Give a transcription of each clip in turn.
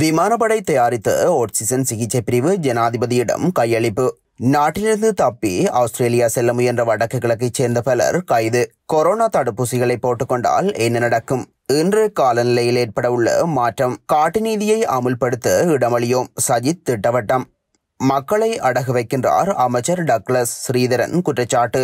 விமானப்படை தயாரித்து ஆக்சிஜன் சிகிச்சை பிரிவு ஜனாதிபதியிடம் கையளிப்பு நாட்டிலிருந்து தப்பி ஆஸ்திரேலியா செல்ல முயன்ற வடக்கு கிழக்கைச் சேர்ந்த பலர் கைது கொரோனா தடுப்பூசிகளை போட்டுக்கொண்டால் என்ன நடக்கும் இன்று காலநிலையில் ஏற்பட உள்ள மாற்றம் காட்டு நீதியை அமுல்படுத்த இடமளியோம் சஜித் திட்டவட்டம் மக்களை அடகு வைக்கின்றார் அமைச்சர் டக்ளஸ் ஸ்ரீதரன் குற்றச்சாட்டு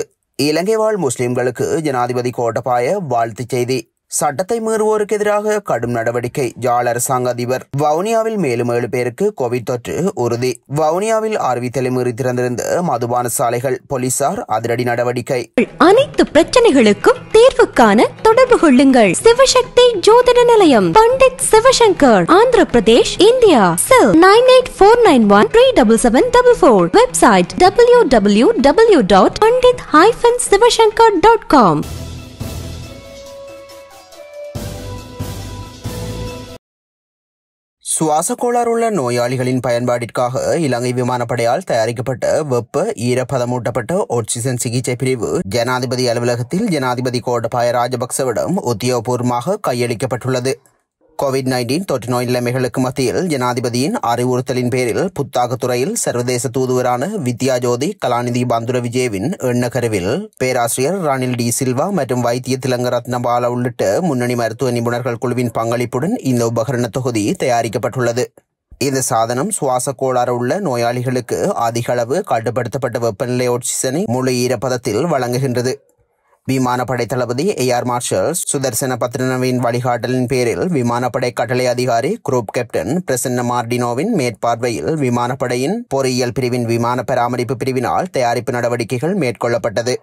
இலங்கை வாழ் முஸ்லிம்களுக்கு ஜனாதிபதி கோட்டபாய வாழ்த்துச் செய்தி சட்டத்தை மீறுவோருக்கு எதிராக கடும் நடவடிக்கை ஜாழ் அரசாங்க அதிபர் வவுனியாவில் மேலும் ஏழு பேருக்கு கோவிட் தொற்று உறுதி வவுனியாவில் அறிவித்தலை மீறி திறந்திருந்த மதுபான சாலைகள் போலீசார் அதிரடி நடவடிக்கை அனைத்து பிரச்சனைகளுக்கும் தீர்வுக்கான தொடர்பு கொள்ளுங்கள் சிவசக்தி ஜோதிட நிலையம் Pandit Sivashankar Andhra Pradesh India cell nine eight four nine one three double seven double four website W W W dot Pandit hyphen Sivashankar dot com சுவாச நோயாளிகளின் பயன்பாட்டிற்காக இலங்கை விமானப்படையால் தயாரிக்கப்பட்ட வெப்ப ஈரப்பதமூட்டப்பட்ட ஆக்சிஜன் சிகிச்சை பிரிவு ஜனாதிபதி அலுவலகத்தில் ஜனாதிபதி கோட்டபாய ராஜபக்சவிடம் உத்தியோகபூர்வமாக கையளிக்கப்பட்டுள்ளது கோவிட் நைன்டீன் தொற்று நோய் நிலைமைகளுக்கு மத்தியில் ஜனாதிபதியின் அறிவுறுத்தலின் பேரில் துறையில் சர்வதேச தூதுவரான வித்யா ஜோதி கலாநிதி பாந்துர விஜயவின் எண்ணக்கருவில் பேராசிரியர் ரணில் டி சில்வா மற்றும் வைத்திய திலங்கரத்னபால உள்ளிட்ட முன்னணி மருத்துவ நிபுணர்கள் குழுவின் பங்களிப்புடன் இந்த உபகரண தொகுதி தயாரிக்கப்பட்டுள்ளது இந்த சாதனம் சுவாச கோளாறு உள்ள நோயாளிகளுக்கு அதிகளவு கட்டுப்படுத்தப்பட்ட வெப்பநிலை ஆக்சிஜனை முழு ஈரப்பதத்தில் வழங்குகின்றது விமானப்படை தளபதி ஏ ஆர் மார்ஷல் சுதர்சன பத்ரனவின் வழிகாட்டலின் பேரில் விமானப்படை கட்டளை அதிகாரி குரூப் கேப்டன் பிரசன்ன மார்டினோவின் மேற்பார்வையில் விமானப்படையின் பொறியியல் பிரிவின் விமான பராமரிப்பு பிரிவினால் தயாரிப்பு நடவடிக்கைகள் மேற்கொள்ளப்பட்டது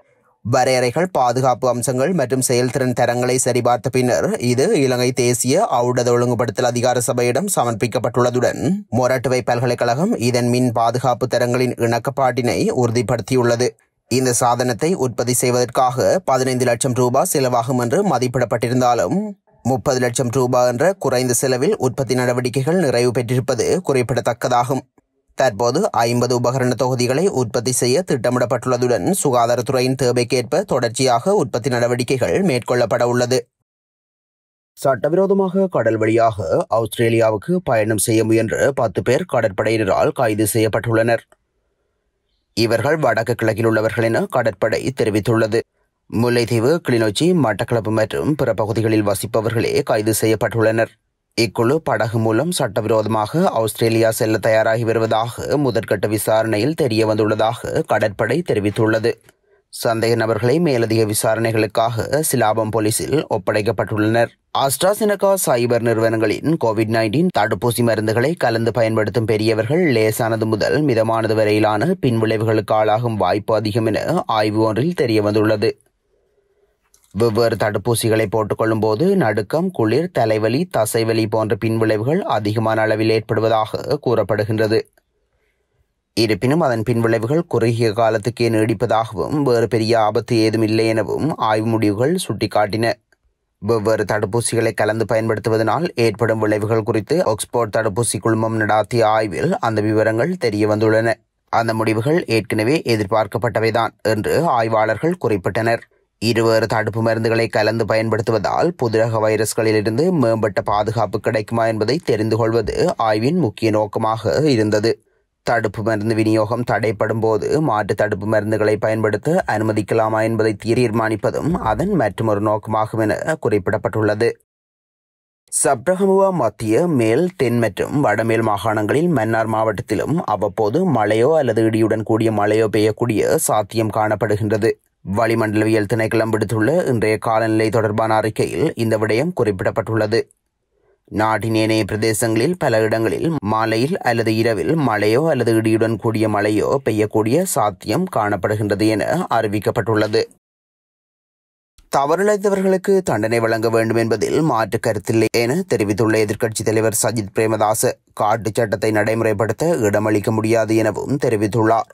வரையறைகள் பாதுகாப்பு அம்சங்கள் மற்றும் செயல்திறன் தரங்களை சரிபார்த்த பின்னர் இது இலங்கை தேசிய அவுடத ஒழுங்குபடுத்தல் அதிகார சபையிடம் சமர்ப்பிக்கப்பட்டுள்ளதுடன் மொரட்டுவை பல்கலைக்கழகம் இதன் மின் பாதுகாப்பு தரங்களின் இணக்கப்பாட்டினை உறுதிப்படுத்தியுள்ளது இந்த சாதனத்தை உற்பத்தி செய்வதற்காக பதினைந்து லட்சம் ரூபாய் செலவாகும் என்று மதிப்பிடப்பட்டிருந்தாலும் முப்பது லட்சம் ரூபாய் என்ற குறைந்த செலவில் உற்பத்தி நடவடிக்கைகள் நிறைவு பெற்றிருப்பது குறிப்பிடத்தக்கதாகும் தற்போது ஐம்பது உபகரண தொகுதிகளை உற்பத்தி செய்ய திட்டமிடப்பட்டுள்ளதுடன் சுகாதாரத்துறையின் தேவைக்கேற்ப தொடர்ச்சியாக உற்பத்தி நடவடிக்கைகள் மேற்கொள்ளப்பட உள்ளது சட்டவிரோதமாக கடல் வழியாக ஆஸ்திரேலியாவுக்கு பயணம் செய்ய முயன்ற பத்து பேர் கடற்படையினரால் கைது செய்யப்பட்டுள்ளனர் இவர்கள் வடக்கு கிழக்கில் உள்ளவர்கள் என கடற்படை தெரிவித்துள்ளது முல்லைத்தீவு கிளிநொச்சி மட்டக்களப்பு மற்றும் பிற பகுதிகளில் வசிப்பவர்களே கைது செய்யப்பட்டுள்ளனர் இக்குழு படகு மூலம் சட்டவிரோதமாக ஆஸ்திரேலியா செல்ல தயாராகி வருவதாக முதற்கட்ட விசாரணையில் தெரியவந்துள்ளதாக கடற்படை தெரிவித்துள்ளது சந்தேக நபர்களை மேலதிக விசாரணைகளுக்காக சிலாபம் போலீசில் ஒப்படைக்கப்பட்டுள்ளனர் ஆஸ்ட்ராசினகா சைபர் நிறுவனங்களின் கோவிட் நைன்டீன் தடுப்பூசி மருந்துகளை கலந்து பயன்படுத்தும் பெரியவர்கள் லேசானது முதல் மிதமானது வரையிலான பின்விளைவுகளுக்கு ஆளாகும் வாய்ப்பு அதிகம் என ஆய்வு ஒன்றில் தெரியவந்துள்ளது வெவ்வேறு தடுப்பூசிகளை போட்டுக்கொள்ளும் போது நடுக்கம் குளிர் தலைவலி தசைவலி போன்ற பின்விளைவுகள் அதிகமான அளவில் ஏற்படுவதாக கூறப்படுகின்றது இருப்பினும் அதன் பின்விளைவுகள் குறுகிய காலத்துக்கே நீடிப்பதாகவும் வேறு பெரிய ஆபத்து ஏதும் இல்லை எனவும் ஆய்வு முடிவுகள் சுட்டிக்காட்டின வெவ்வேறு தடுப்பூசிகளை கலந்து பயன்படுத்துவதனால் ஏற்படும் விளைவுகள் குறித்து ஆக்ஸ்போர்ட் தடுப்பூசி குழுமம் நடாத்திய ஆய்வில் அந்த விவரங்கள் தெரிய வந்துள்ளன அந்த முடிவுகள் ஏற்கனவே எதிர்பார்க்கப்பட்டவைதான் என்று ஆய்வாளர்கள் குறிப்பிட்டனர் இருவேறு தடுப்பு மருந்துகளை கலந்து பயன்படுத்துவதால் புதுரக வைரஸ்களிலிருந்து மேம்பட்ட பாதுகாப்பு கிடைக்குமா என்பதை தெரிந்து கொள்வது ஆய்வின் முக்கிய நோக்கமாக இருந்தது தடுப்பு மருந்து விநியோகம் தடைப்படும் போது மாற்று தடுப்பு மருந்துகளை பயன்படுத்த அனுமதிக்கலாமா என்பதை தீர்மானிப்பதும் அதன் மற்றொரு நோக்கமாகும் என குறிப்பிடப்பட்டுள்ளது சப்ரஹமுவா மத்திய மேல் தென் மற்றும் வடமேல் மாகாணங்களில் மன்னார் மாவட்டத்திலும் அவ்வப்போது மழையோ அல்லது இடியுடன் கூடிய மழையோ பெய்யக்கூடிய சாத்தியம் காணப்படுகின்றது வளிமண்டலவியல் திணைக்களம் விடுத்துள்ள இன்றைய காலநிலை தொடர்பான அறிக்கையில் இந்த விடயம் குறிப்பிடப்பட்டுள்ளது நாட்டினேனைய பிரதேசங்களில் பல இடங்களில் மாலையில் அல்லது இரவில் மழையோ அல்லது இடியுடன் கூடிய மழையோ பெய்யக்கூடிய சாத்தியம் காணப்படுகின்றது என அறிவிக்கப்பட்டுள்ளது தவறிழைத்தவர்களுக்கு தண்டனை வழங்க வேண்டும் என்பதில் மாற்று கருத்தில்லை என தெரிவித்துள்ள எதிர்க்கட்சித் தலைவர் சஜித் பிரேமதாஸ் காட்டு சட்டத்தை நடைமுறைப்படுத்த இடமளிக்க முடியாது எனவும் தெரிவித்துள்ளார்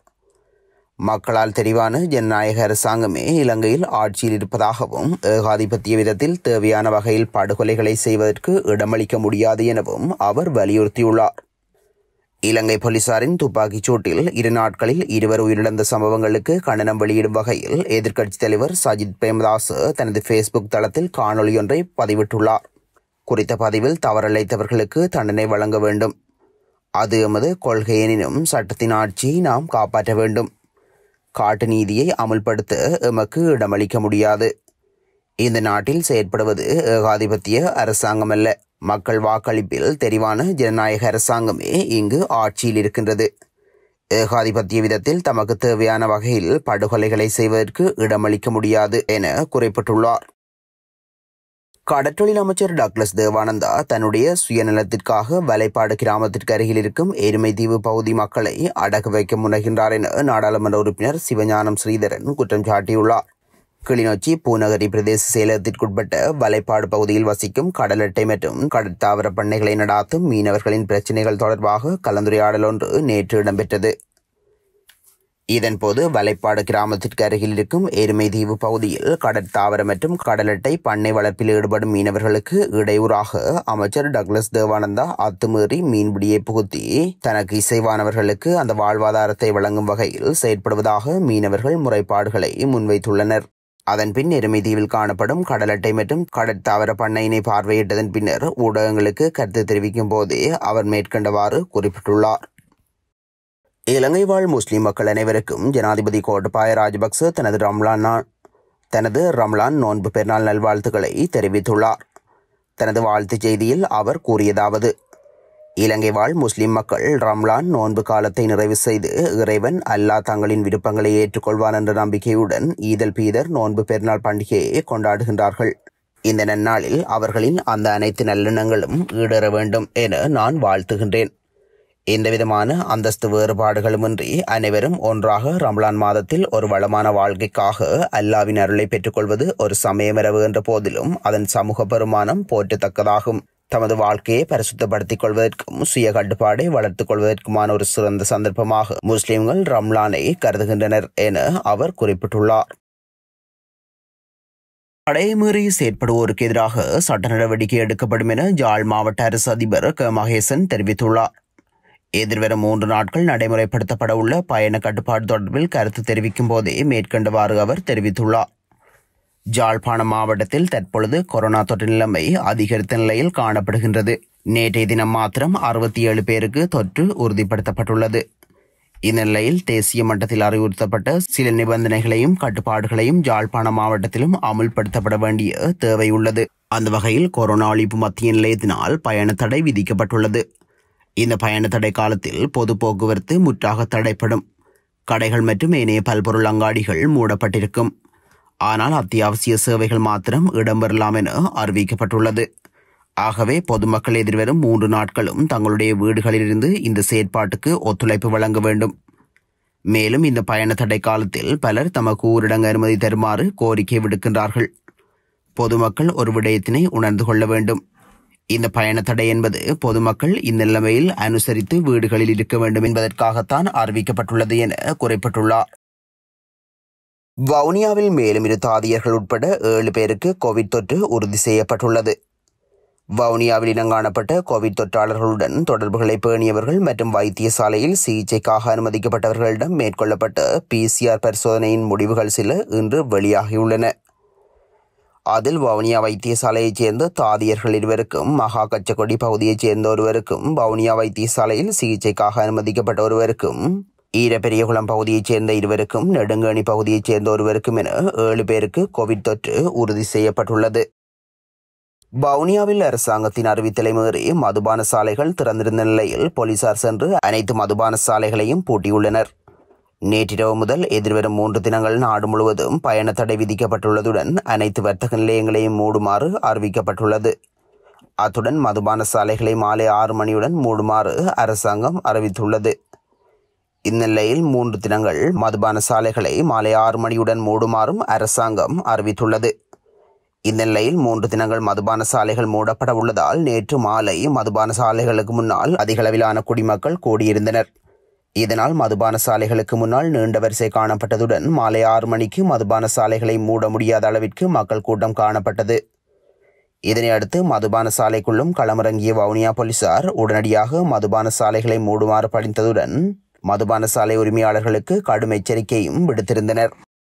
மக்களால் தெரிவான ஜனநாயக அரசாங்கமே இலங்கையில் ஆட்சியில் இருப்பதாகவும் ஏகாதிபத்திய விதத்தில் தேவையான வகையில் படுகொலைகளை செய்வதற்கு இடமளிக்க முடியாது எனவும் அவர் வலியுறுத்தியுள்ளார் இலங்கை போலீசாரின் துப்பாக்கிச் சூட்டில் இரு நாட்களில் இருவர் உயிரிழந்த சம்பவங்களுக்கு கண்டனம் வெளியிடும் வகையில் எதிர்க்கட்சித் தலைவர் சஜித் பிரேமதாஸ் தனது ஃபேஸ்புக் தளத்தில் காணொலியொன்றை பதிவிட்டுள்ளார் குறித்த பதிவில் தவறழைத்தவர்களுக்கு தண்டனை வழங்க வேண்டும் அது எமது கொள்கையெனினும் சட்டத்தின் ஆட்சியை நாம் காப்பாற்ற வேண்டும் காட்டு நீதியை அமுல்படுத்த எமக்கு இடமளிக்க முடியாது இந்த நாட்டில் செயற்படுவது ஏகாதிபத்திய அரசாங்கம் அல்ல மக்கள் வாக்களிப்பில் தெரிவான ஜனநாயக அரசாங்கமே இங்கு ஆட்சியில் இருக்கின்றது ஏகாதிபத்திய விதத்தில் தமக்கு தேவையான வகையில் படுகொலைகளை செய்வதற்கு இடமளிக்க முடியாது என குறிப்பிட்டுள்ளார் கடற்றொழில் அமைச்சர் டாக்லஸ் தேவானந்தா தன்னுடைய சுயநலத்திற்காக வலைப்பாடு கிராமத்திற்கு அருகில் இருக்கும் எருமைத்தீவு பகுதி மக்களை அடகு வைக்க முனைகின்றார் என நாடாளுமன்ற உறுப்பினர் சிவஞானம் ஸ்ரீதரன் குற்றம் சாட்டியுள்ளார் கிளிநொச்சி பூநகரி பிரதேச செயலகத்திற்குட்பட்ட வலைப்பாடு பகுதியில் வசிக்கும் கடல் அட்டை மற்றும் கடற்தாவர பண்ணைகளை நடாத்தும் மீனவர்களின் பிரச்சினைகள் தொடர்பாக கலந்துரையாடல் ஒன்று நேற்று இடம்பெற்றது இதன்போது வலைப்பாடு கிராமத்திற்கு அருகில் இருக்கும் எருமைதீவு பகுதியில் கடற்தாவரம் மற்றும் கடலட்டை பண்ணை வளர்ப்பில் ஈடுபடும் மீனவர்களுக்கு இடையூறாக அமைச்சர் டக்ளஸ் தேவானந்தா அத்துமீறி மீன்பிடியை புகுத்தி தனக்கு இசைவானவர்களுக்கு அந்த வாழ்வாதாரத்தை வழங்கும் வகையில் செயற்படுவதாக மீனவர்கள் முறைப்பாடுகளை முன்வைத்துள்ளனர் அதன்பின் எருமைதீவில் காணப்படும் கடலட்டை மற்றும் கடற்தாவர பண்ணையினை பார்வையிட்டதன் பின்னர் ஊடகங்களுக்கு கருத்து தெரிவிக்கும் போதே அவர் மேற்கண்டவாறு குறிப்பிட்டுள்ளார் இலங்கை வாழ் முஸ்லீம் மக்கள் அனைவருக்கும் ஜனாதிபதி கோட்டபாய ராஜபக்ச தனது ரம்லான் தனது ரம்லான் நோன்பு பெருநாள் நல்வாழ்த்துக்களை தெரிவித்துள்ளார் தனது வாழ்த்துச் செய்தியில் அவர் கூறியதாவது இலங்கை வாழ் முஸ்லீம் மக்கள் ரம்லான் நோன்பு காலத்தை நிறைவு செய்து இறைவன் அல்லா தங்களின் விருப்பங்களை ஏற்றுக்கொள்வான் என்ற நம்பிக்கையுடன் ஈதல் பீதர் நோன்பு பெருநாள் பண்டிகையை கொண்டாடுகின்றார்கள் இந்த நன்னாளில் அவர்களின் அந்த அனைத்து நல்லெண்ணங்களும் ஈடேற வேண்டும் என நான் வாழ்த்துகின்றேன் எந்தவிதமான அந்தஸ்து வேறுபாடுகளுமின்றி அனைவரும் ஒன்றாக ரம்லான் மாதத்தில் ஒரு வளமான வாழ்க்கைக்காக அல்லாவின் அருளை பெற்றுக்கொள்வது ஒரு சமயமரவு என்ற போதிலும் அதன் சமூக பெருமானம் போற்றத்தக்கதாகும் தமது வாழ்க்கையை பரிசுத்தப்படுத்திக் கொள்வதற்கும் சுய கட்டுப்பாடை வளர்த்துக் கொள்வதற்குமான ஒரு சிறந்த சந்தர்ப்பமாக முஸ்லிம்கள் ரம்லானை கருதுகின்றனர் என அவர் குறிப்பிட்டுள்ளார் தடைமீறி செயற்படுவோருக்கு எதிராக சட்ட நடவடிக்கை எடுக்கப்படும் என ஜாழ் மாவட்ட அரசு அதிபர் க மகேசன் தெரிவித்துள்ளார் எதிர்வரும் மூன்று நாட்கள் நடைமுறைப்படுத்தப்பட உள்ள பயண கட்டுப்பாடு தொடர்பில் கருத்து தெரிவிக்கும் போதே மேற்கண்டவாறு அவர் தெரிவித்துள்ளார் ஜாழ்ப்பாணம் மாவட்டத்தில் தற்பொழுது கொரோனா தொற்று நிலைமை அதிகரித்த நிலையில் காணப்படுகின்றது நேற்றைய தினம் மாத்திரம் அறுபத்தி ஏழு பேருக்கு தொற்று உறுதிப்படுத்தப்பட்டுள்ளது இந்நிலையில் தேசிய மட்டத்தில் அறிவுறுத்தப்பட்ட சில நிபந்தனைகளையும் கட்டுப்பாடுகளையும் ஜாழ்ப்பாணம் மாவட்டத்திலும் அமுல்படுத்தப்பட வேண்டிய தேவை உள்ளது அந்த வகையில் கொரோனா ஒழிப்பு மத்திய நிலையத்தினால் பயண தடை விதிக்கப்பட்டுள்ளது இந்த பயண தடை காலத்தில் பொது போக்குவரத்து முற்றாக தடைப்படும் கடைகள் மற்றும் ஏனைய பல்பொருள் அங்காடிகள் மூடப்பட்டிருக்கும் ஆனால் அத்தியாவசிய சேவைகள் மாத்திரம் இடம்பெறலாம் என அறிவிக்கப்பட்டுள்ளது ஆகவே பொதுமக்கள் எதிர்வரும் மூன்று நாட்களும் தங்களுடைய வீடுகளிலிருந்து இந்த செயற்பாட்டுக்கு ஒத்துழைப்பு வழங்க வேண்டும் மேலும் இந்த பயண தடை காலத்தில் பலர் தமக்கு ஊரடங்கு அனுமதி தருமாறு கோரிக்கை விடுக்கின்றார்கள் பொதுமக்கள் ஒரு விடயத்தினை உணர்ந்து கொள்ள வேண்டும் இந்த பயண தடை என்பது பொதுமக்கள் இந்நிலைமையில் அனுசரித்து வீடுகளில் இருக்க வேண்டும் என்பதற்காகத்தான் அறிவிக்கப்பட்டுள்ளது என குறிப்பிட்டுள்ளார் வவுனியாவில் மேலும் இரு தாதியர்கள் உட்பட ஏழு பேருக்கு கோவிட் தொற்று உறுதி செய்யப்பட்டுள்ளது வவுனியாவில் இனங்காணப்பட்ட கோவிட் தொற்றாளர்களுடன் தொடர்புகளை பேணியவர்கள் மற்றும் வைத்தியசாலையில் சிகிச்சைக்காக அனுமதிக்கப்பட்டவர்களிடம் மேற்கொள்ளப்பட்ட பிசிஆர் பரிசோதனையின் முடிவுகள் சில இன்று வெளியாகியுள்ளன அதில் வவுனியா வைத்தியசாலையைச் சேர்ந்த தாதியர்கள் இருவருக்கும் மகா கச்சக்கொடி பகுதியைச் சேர்ந்த ஒருவருக்கும் வவுனியா வைத்தியசாலையில் சிகிச்சைக்காக அனுமதிக்கப்பட்ட ஒருவருக்கும் ஈரபெரியகுளம் பகுதியைச் சேர்ந்த இருவருக்கும் நெடுங்கணி பகுதியைச் சேர்ந்த ஒருவருக்கும் என ஏழு பேருக்கு கோவிட் தொற்று உறுதி செய்யப்பட்டுள்ளது வவுனியாவில் அரசாங்கத்தின் அறிவித்தலை மீறி மதுபான சாலைகள் திறந்திருந்த நிலையில் போலீசார் சென்று அனைத்து மதுபான சாலைகளையும் பூட்டியுள்ளனர் நேற்றிரவு முதல் எதிர்வரும் மூன்று தினங்கள் நாடு முழுவதும் பயண தடை விதிக்கப்பட்டுள்ளதுடன் அனைத்து வர்த்தக நிலையங்களையும் மூடுமாறு அறிவிக்கப்பட்டுள்ளது அத்துடன் மதுபான சாலைகளை மாலை ஆறு மணியுடன் மூடுமாறு அரசாங்கம் அறிவித்துள்ளது இந்நிலையில் மூன்று தினங்கள் மதுபான சாலைகளை மாலை ஆறு மணியுடன் மூடுமாறும் அரசாங்கம் அறிவித்துள்ளது இந்நிலையில் மூன்று தினங்கள் மதுபான சாலைகள் மூடப்பட உள்ளதால் நேற்று மாலை மதுபான சாலைகளுக்கு முன்னால் அதிகளவிலான குடிமக்கள் கூடியிருந்தனர் இதனால் மதுபான சாலைகளுக்கு முன்னால் நீண்ட வரிசை காணப்பட்டதுடன் மாலை ஆறு மணிக்கு மதுபான சாலைகளை மூட முடியாத அளவிற்கு மக்கள் கூட்டம் காணப்பட்டது இதனையடுத்து மதுபான சாலைக்குள்ளும் களமிறங்கிய வவுனியா போலீசார் உடனடியாக மதுபான சாலைகளை மூடுமாறு பணித்ததுடன் மதுபான சாலை உரிமையாளர்களுக்கு கடும் எச்சரிக்கையும் விடுத்திருந்தனர்